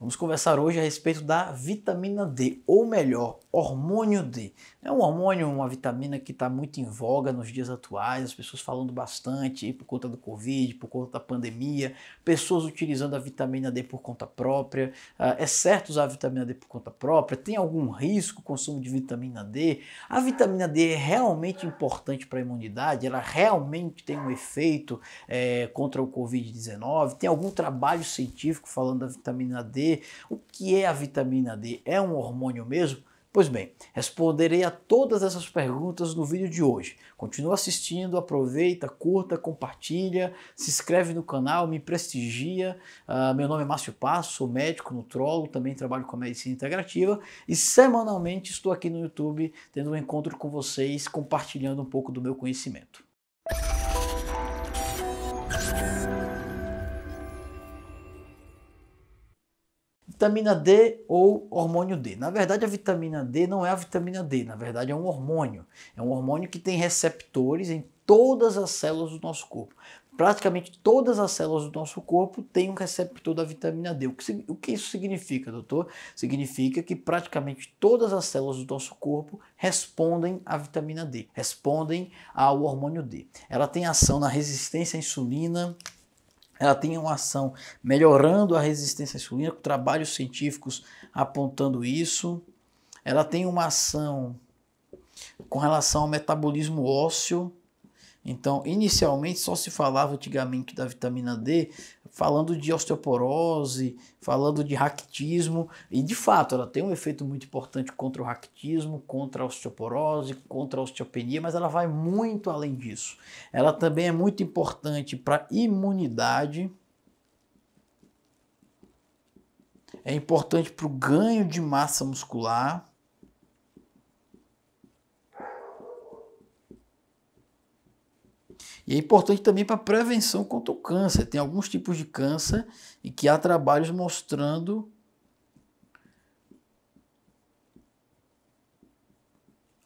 Vamos conversar hoje a respeito da vitamina D, ou melhor, hormônio D. É um hormônio, uma vitamina que está muito em voga nos dias atuais, as pessoas falando bastante por conta do Covid, por conta da pandemia, pessoas utilizando a vitamina D por conta própria. Ah, é certo usar a vitamina D por conta própria? Tem algum risco o consumo de vitamina D? A vitamina D é realmente importante para a imunidade? Ela realmente tem um efeito é, contra o Covid-19? Tem algum trabalho científico falando da vitamina D? O que é a vitamina D? É um hormônio mesmo? Pois bem, responderei a todas essas perguntas no vídeo de hoje. Continua assistindo, aproveita, curta, compartilha, se inscreve no canal, me prestigia. Uh, meu nome é Márcio Passo, sou médico, nutrólogo, também trabalho com a medicina integrativa e semanalmente estou aqui no YouTube tendo um encontro com vocês, compartilhando um pouco do meu conhecimento. vitamina D ou hormônio D. Na verdade, a vitamina D não é a vitamina D, na verdade é um hormônio. É um hormônio que tem receptores em todas as células do nosso corpo. Praticamente todas as células do nosso corpo têm um receptor da vitamina D. O que, o que isso significa, doutor? Significa que praticamente todas as células do nosso corpo respondem à vitamina D, respondem ao hormônio D. Ela tem ação na resistência à insulina, ela tem uma ação melhorando a resistência à insulina, com trabalhos científicos apontando isso. Ela tem uma ação com relação ao metabolismo ósseo. Então, inicialmente só se falava antigamente da vitamina D falando de osteoporose, falando de ractismo, e de fato ela tem um efeito muito importante contra o ractismo, contra a osteoporose, contra a osteopenia, mas ela vai muito além disso. Ela também é muito importante para imunidade. É importante para o ganho de massa muscular E é importante também para prevenção contra o câncer. Tem alguns tipos de câncer em que há trabalhos mostrando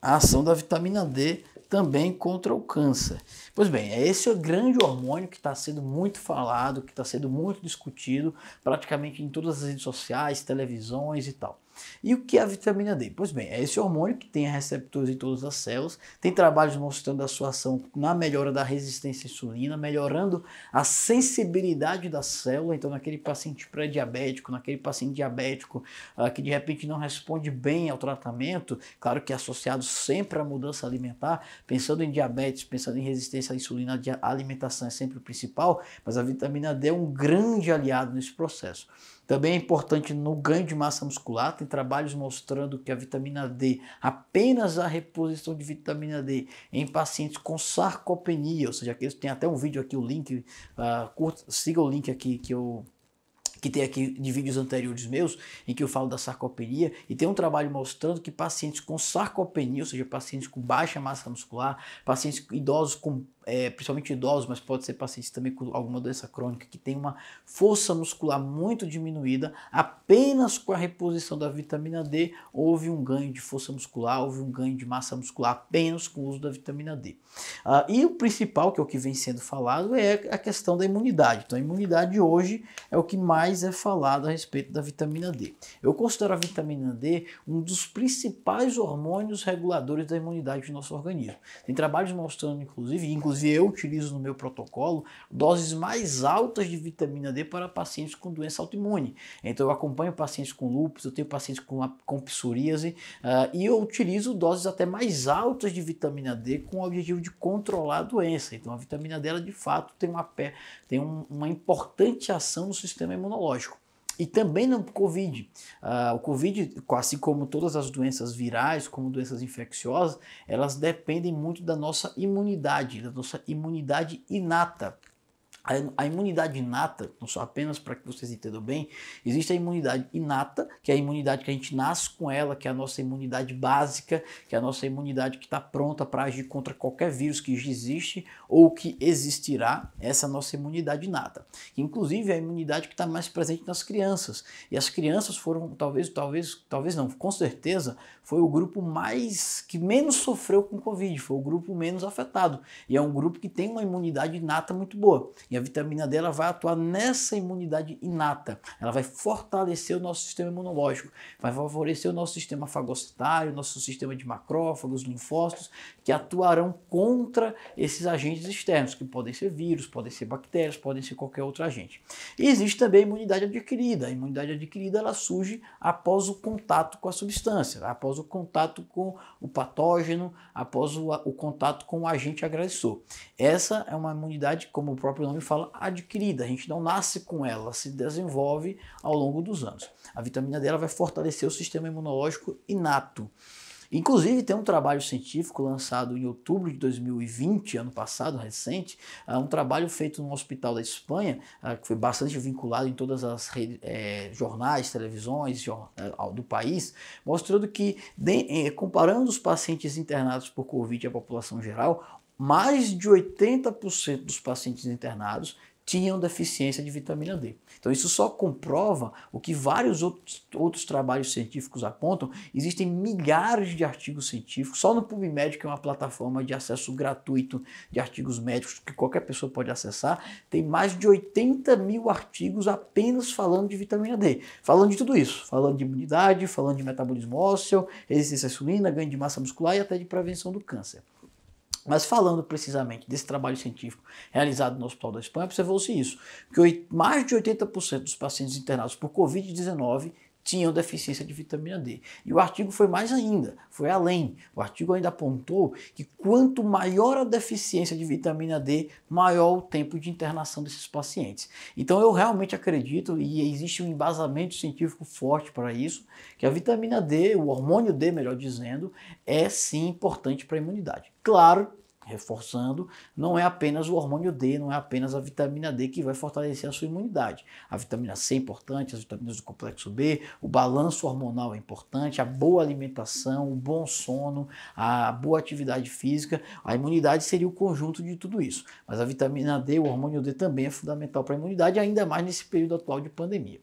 a ação da vitamina D também contra o câncer. Pois bem, é esse o grande hormônio que está sendo muito falado, que está sendo muito discutido, praticamente em todas as redes sociais, televisões e tal. E o que é a vitamina D? Pois bem, é esse hormônio que tem receptores em todas as células, tem trabalhos mostrando a sua ação na melhora da resistência à insulina, melhorando a sensibilidade da célula. Então, naquele paciente pré-diabético, naquele paciente diabético uh, que de repente não responde bem ao tratamento, claro que é associado sempre à mudança alimentar, pensando em diabetes, pensando em resistência à insulina, a alimentação é sempre o principal, mas a vitamina D é um grande aliado nesse processo. Também é importante no ganho de massa muscular, tem trabalhos mostrando que a vitamina D, apenas a reposição de vitamina D em pacientes com sarcopenia, ou seja, aqueles tem até um vídeo aqui, o link, uh, curta, siga o link aqui que eu que tem aqui de vídeos anteriores meus, em que eu falo da sarcopenia, e tem um trabalho mostrando que pacientes com sarcopenia, ou seja, pacientes com baixa massa muscular, pacientes idosos com é, principalmente idosos, mas pode ser pacientes também com alguma doença crônica, que tem uma força muscular muito diminuída, apenas com a reposição da vitamina D houve um ganho de força muscular, houve um ganho de massa muscular apenas com o uso da vitamina D. Ah, e o principal, que é o que vem sendo falado, é a questão da imunidade. Então, a imunidade hoje é o que mais é falado a respeito da vitamina D. Eu considero a vitamina D um dos principais hormônios reguladores da imunidade do nosso organismo. Tem trabalhos mostrando, inclusive, inclusive e eu utilizo no meu protocolo, doses mais altas de vitamina D para pacientes com doença autoimune. Então eu acompanho pacientes com lúpus, eu tenho pacientes com, com psoríase, uh, e eu utilizo doses até mais altas de vitamina D com o objetivo de controlar a doença. Então a vitamina D, ela, de fato, tem, uma, tem um, uma importante ação no sistema imunológico. E também no Covid. Uh, o Covid, assim como todas as doenças virais, como doenças infecciosas, elas dependem muito da nossa imunidade, da nossa imunidade inata. A imunidade inata, não só apenas para que vocês entendam bem, existe a imunidade inata, que é a imunidade que a gente nasce com ela, que é a nossa imunidade básica, que é a nossa imunidade que está pronta para agir contra qualquer vírus que existe ou que existirá, essa é nossa imunidade inata. Inclusive é a imunidade que está mais presente nas crianças. E as crianças foram, talvez, talvez, talvez não, com certeza, foi o grupo mais que menos sofreu com Covid, foi o grupo menos afetado. E é um grupo que tem uma imunidade inata muito boa. E a vitamina D ela vai atuar nessa imunidade inata. Ela vai fortalecer o nosso sistema imunológico, vai favorecer o nosso sistema fagocitário, nosso sistema de macrófagos, linfócitos, que atuarão contra esses agentes externos, que podem ser vírus, podem ser bactérias, podem ser qualquer outro agente. E existe também a imunidade adquirida. A imunidade adquirida ela surge após o contato com a substância, né? após o contato com o patógeno, após o, o contato com o agente agressor. Essa é uma imunidade, como o próprio nome fala, adquirida. A gente não nasce com ela, ela se desenvolve ao longo dos anos. A vitamina D ela vai fortalecer o sistema imunológico inato. Inclusive, tem um trabalho científico lançado em outubro de 2020, ano passado, recente, é um trabalho feito num hospital da Espanha, ah, que foi bastante vinculado em todas as redes, eh, é, jornais, televisões eh, do país, mostrando que, eh, comparando os pacientes internados por Covid à população geral, mais de 80% dos pacientes internados tinham deficiência de vitamina D. Então isso só comprova o que vários outros, outros trabalhos científicos apontam. Existem milhares de artigos científicos, só no PubMed, que é uma plataforma de acesso gratuito de artigos médicos que qualquer pessoa pode acessar, tem mais de 80 mil artigos apenas falando de vitamina D. Falando de tudo isso, falando de imunidade, falando de metabolismo ósseo, resistência à insulina, ganho de massa muscular e até de prevenção do câncer. Mas falando precisamente desse trabalho científico realizado no Hospital da Espanha, observou-se isso, que mais de 80% dos pacientes internados por Covid-19 tinham deficiência de vitamina D. E o artigo foi mais ainda, foi além. O artigo ainda apontou que quanto maior a deficiência de vitamina D, maior o tempo de internação desses pacientes. Então eu realmente acredito e existe um embasamento científico forte para isso, que a vitamina D, o hormônio D, melhor dizendo, é sim importante para a imunidade. Claro, reforçando, não é apenas o hormônio D, não é apenas a vitamina D que vai fortalecer a sua imunidade. A vitamina C é importante, as vitaminas do complexo B, o balanço hormonal é importante, a boa alimentação, o bom sono, a boa atividade física, a imunidade seria o conjunto de tudo isso. Mas a vitamina D, o hormônio D também é fundamental para a imunidade, ainda mais nesse período atual de pandemia.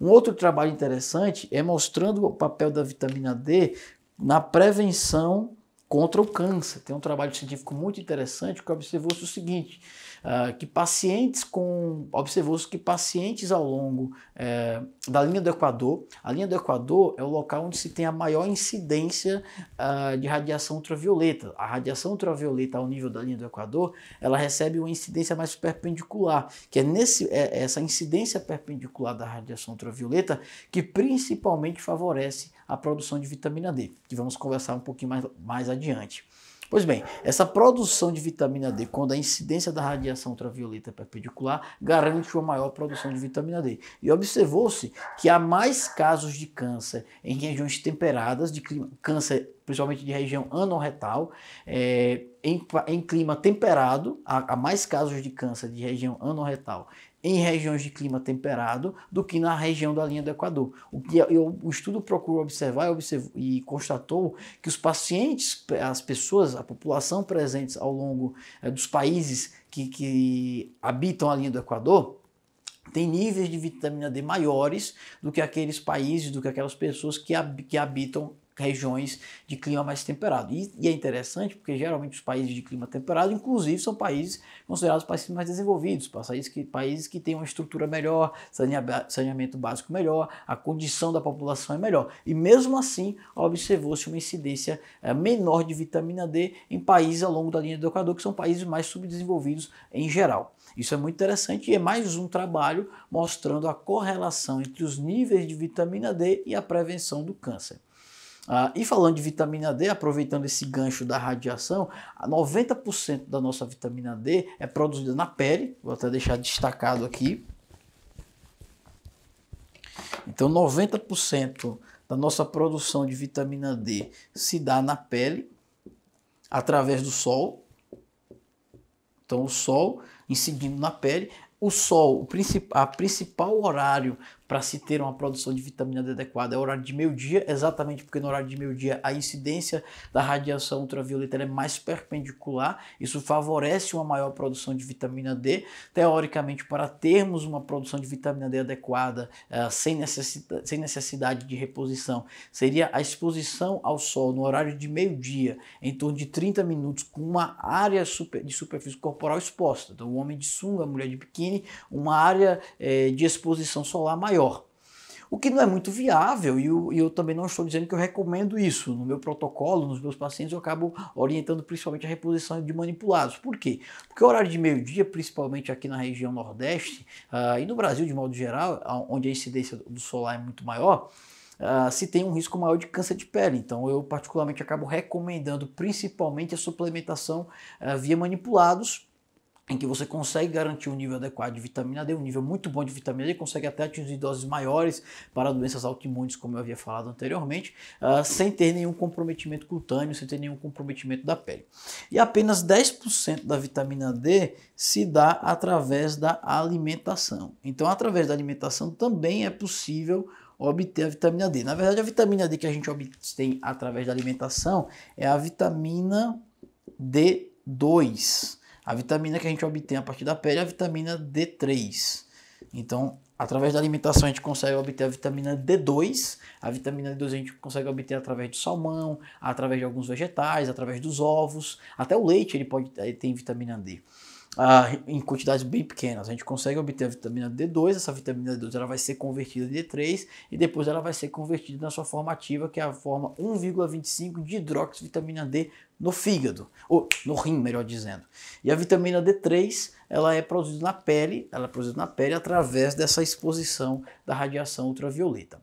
Um outro trabalho interessante é mostrando o papel da vitamina D na prevenção contra o câncer. Tem um trabalho científico muito interessante que observou-se o seguinte: ah, que pacientes com. observou-se que pacientes ao longo é, da linha do Equador, a linha do Equador é o local onde se tem a maior incidência uh, de radiação ultravioleta. A radiação ultravioleta ao nível da linha do Equador, ela recebe uma incidência mais perpendicular, que é, nesse, é, é essa incidência perpendicular da radiação ultravioleta que principalmente favorece a produção de vitamina D, que vamos conversar um pouquinho mais, mais adiante. Pois bem, essa produção de vitamina D, quando a incidência da radiação ultravioleta é perpendicular, garante uma maior produção de vitamina D. E observou-se que há mais casos de câncer em regiões temperadas, de clima, câncer principalmente de região anorretal, é, em, em clima temperado, há, há mais casos de câncer de região anorretal em regiões de clima temperado do que na região da linha do Equador. O que eu, o estudo procurou observar observo, e constatou que os pacientes, as pessoas, a população presentes ao longo é, dos países que, que habitam a linha do Equador, tem níveis de vitamina D maiores do que aqueles países, do que aquelas pessoas que, que habitam regiões de clima mais temperado. E, e, é interessante porque geralmente os países de clima temperado, inclusive, são países considerados países mais desenvolvidos, países que, países que têm uma estrutura melhor, saneamento básico melhor, a condição da população é melhor. E mesmo assim, observou-se uma incidência eh, menor de vitamina D em países ao longo da linha do Equador, que são países mais subdesenvolvidos em geral. Isso é muito interessante e é mais um trabalho mostrando a correlação entre os níveis de vitamina D e a prevenção do câncer. Ah, e falando de vitamina D, aproveitando esse gancho da radiação, 90% da nossa vitamina D é produzida na pele, vou até deixar destacado aqui. Então, 90% da nossa produção de vitamina D se dá na pele, através do sol. Então, o sol incidindo na pele. O sol, o princip a principal horário para se ter uma produção de vitamina D adequada. É horário de meio-dia, exatamente porque no horário de meio-dia a incidência da radiação ultravioleta é mais perpendicular, isso favorece uma maior produção de vitamina D. Teoricamente, para termos uma produção de vitamina D adequada, uh, sem, necessidade, sem necessidade de reposição, seria a exposição ao sol no horário de meio-dia, em torno de 30 minutos, com uma área super, de superfície corporal exposta. Então, o homem de sunga, a mulher de biquíni, uma área eh, de exposição solar maior maior. O que não é muito viável, e eu, eu, também não estou dizendo que eu recomendo isso. No meu protocolo, nos meus pacientes, eu acabo orientando principalmente a reposição de manipulados. Por quê? Porque o horário de meio-dia, principalmente aqui na região Nordeste, uh, e no Brasil de modo geral, onde a incidência do solar é muito maior, Uh, se tem um risco maior de câncer de pele. Então, eu particularmente acabo recomendando principalmente a suplementação uh, via manipulados em que você consegue garantir um nível adequado de vitamina D, um nível muito bom de vitamina D, consegue até atingir doses maiores para doenças autoimunes, como eu havia falado anteriormente, uh, sem ter nenhum comprometimento cutâneo, sem ter nenhum comprometimento da pele. E apenas 10% da vitamina D se dá através da alimentação. Então, através da alimentação também é possível obter a vitamina D. Na verdade, a vitamina D que a gente obtém através da alimentação é a vitamina D2. A vitamina que a gente obtém a partir da pele é a vitamina D3. Então, através da alimentação, a gente consegue obter a vitamina D2. A vitamina D2 a gente consegue obter através do salmão, através de alguns vegetais, através dos ovos. Até o leite ele pode ele eh, tem vitamina D ah, em quantidades bem pequenas. A gente consegue obter a vitamina D2, essa vitamina D2 ela vai ser convertida em D3 e depois ela vai ser convertida na sua forma ativa, que é a forma 1,25 de hidroxivitamina D no fígado, ou no rim, melhor dizendo. E a vitamina D3, ela é produzida na pele, ela é produzida na pele através dessa exposição da radiação ultravioleta.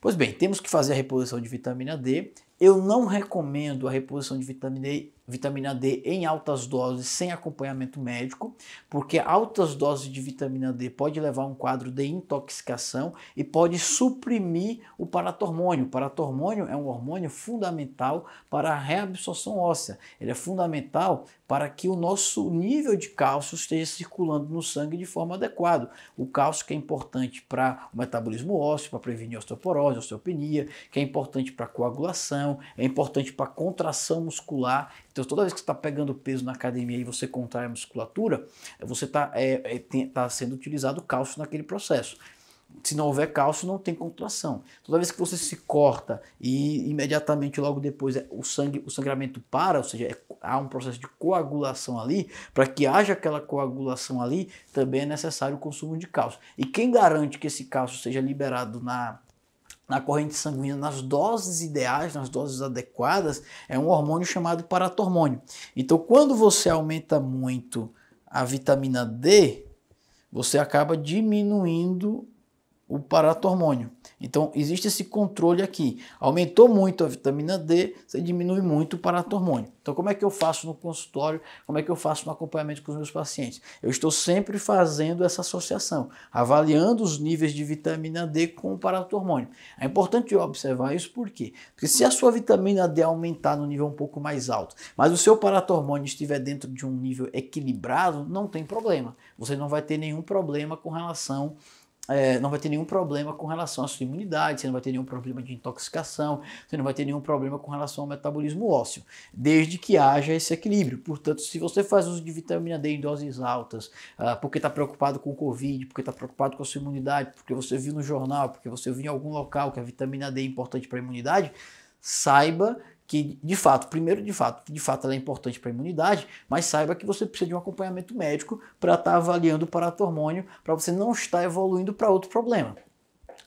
Pois bem, temos que fazer a reposição de vitamina D. Eu não recomendo a reposição de vitamina D vitamina D em altas doses sem acompanhamento médico, porque altas doses de vitamina D pode levar a um quadro de intoxicação e pode suprimir o paratormônio. O paratormônio é um hormônio fundamental para a reabsorção óssea. Ele é fundamental para que o nosso nível de cálcio esteja circulando no sangue de forma adequada. O cálcio que é importante para o metabolismo ósseo, para prevenir osteoporose, osteopenia, que é importante para coagulação, é importante para contração muscular. Então, então, toda vez que você está pegando peso na academia e você contrai a musculatura, você está é, é, tá sendo utilizado cálcio naquele processo. Se não houver cálcio, não tem contração. Toda vez que você se corta e imediatamente logo depois é, o sangue, o sangramento para, ou seja, é, há um processo de coagulação ali, para que haja aquela coagulação ali, também é necessário o consumo de cálcio. E quem garante que esse cálcio seja liberado na na corrente sanguínea nas doses ideais, nas doses adequadas, é um hormônio chamado paratormônio. Então, quando você aumenta muito a vitamina D, você acaba diminuindo o paratormônio. Então, existe esse controle aqui. Aumentou muito a vitamina D, você diminui muito o paratormônio. Então, como é que eu faço no consultório? Como é que eu faço no acompanhamento com os meus pacientes? Eu estou sempre fazendo essa associação, avaliando os níveis de vitamina D com o paratormônio. É importante observar isso por quê? Porque se a sua vitamina D aumentar no nível um pouco mais alto, mas o seu paratormônio estiver dentro de um nível equilibrado, não tem problema. Você não vai ter nenhum problema com relação é, não vai ter nenhum problema com relação à sua imunidade, você não vai ter nenhum problema de intoxicação, você não vai ter nenhum problema com relação ao metabolismo ósseo, desde que haja esse equilíbrio. Portanto, se você faz uso de vitamina D em doses altas, ah, porque está preocupado com o Covid, porque está preocupado com a sua imunidade, porque você viu no jornal, porque você viu em algum local que a vitamina D é importante para a imunidade, saiba que de fato, primeiro de fato, de fato ela é importante para a imunidade, mas saiba que você precisa de um acompanhamento médico para estar tá avaliando o paratormônio, para você não estar evoluindo para outro problema.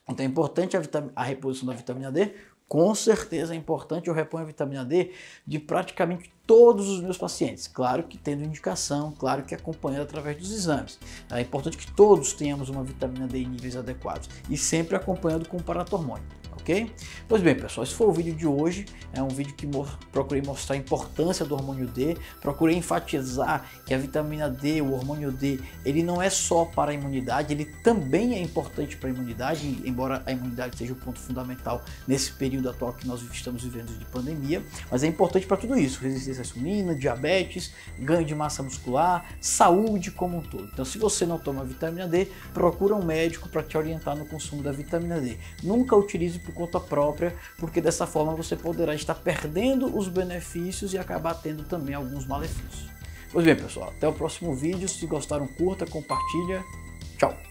Então é importante a, a reposição da vitamina D, com certeza é importante, eu reponho a vitamina D de praticamente todos os meus pacientes. Claro que tendo indicação, claro que acompanhando através dos exames. É importante que todos tenhamos uma vitamina D em níveis adequados e sempre acompanhando com o paratormônio ok? Pois bem, pessoal, esse foi o vídeo de hoje. É um vídeo que procurei mostrar a importância do hormônio D, procurei enfatizar que a vitamina D, o hormônio D, ele não é só para a imunidade, ele também é importante para a imunidade, embora a imunidade seja o ponto fundamental nesse período atual que nós estamos vivendo de pandemia, mas é importante para tudo isso, resistência à insulina, diabetes, ganho de massa muscular, saúde como um todo. Então, se você não toma vitamina D, procura um médico para te orientar no consumo da vitamina D. Nunca utilize por conta própria, porque dessa forma você poderá estar perdendo os benefícios e acabar tendo também alguns malefícios. Pois bem, pessoal, até o próximo vídeo. Se gostaram, curta, compartilha. Tchau!